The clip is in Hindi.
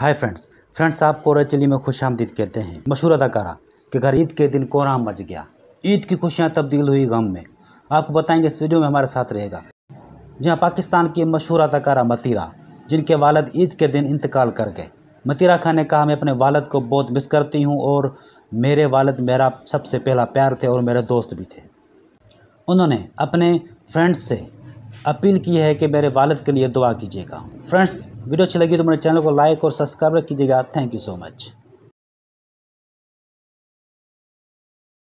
हाय फ्रेंड्स फ्रेंड्स आप कोरा चिली में खुश आमदीद कहते हैं मशहूर अदाकारा के घर ईद के दिन कोराम मच गया ईद की खुशियाँ तब्दील हुई गम में आपको बताएंगे इस वीडियो में हमारे साथ रहेगा हाँ पाकिस्तान की मशहूर अदाकारा मतीरा जिनके वालद ईद के दिन इंतकाल कर गए मतीरा खान ने कहा मैं अपने वालद को बहुत मिस करती हूँ और मेरे वालद मेरा सबसे पहला प्यार थे और मेरे दोस्त भी थे उन्होंने अपने फ्रेंड्स से अपील की है कि मेरे वालद के लिए दुआ कीजिएगा फ्रेंड्स वीडियो अच्छी लगी तो मेरे चैनल को लाइक और सब्सक्राइब कीजिएगा थैंक यू सो मच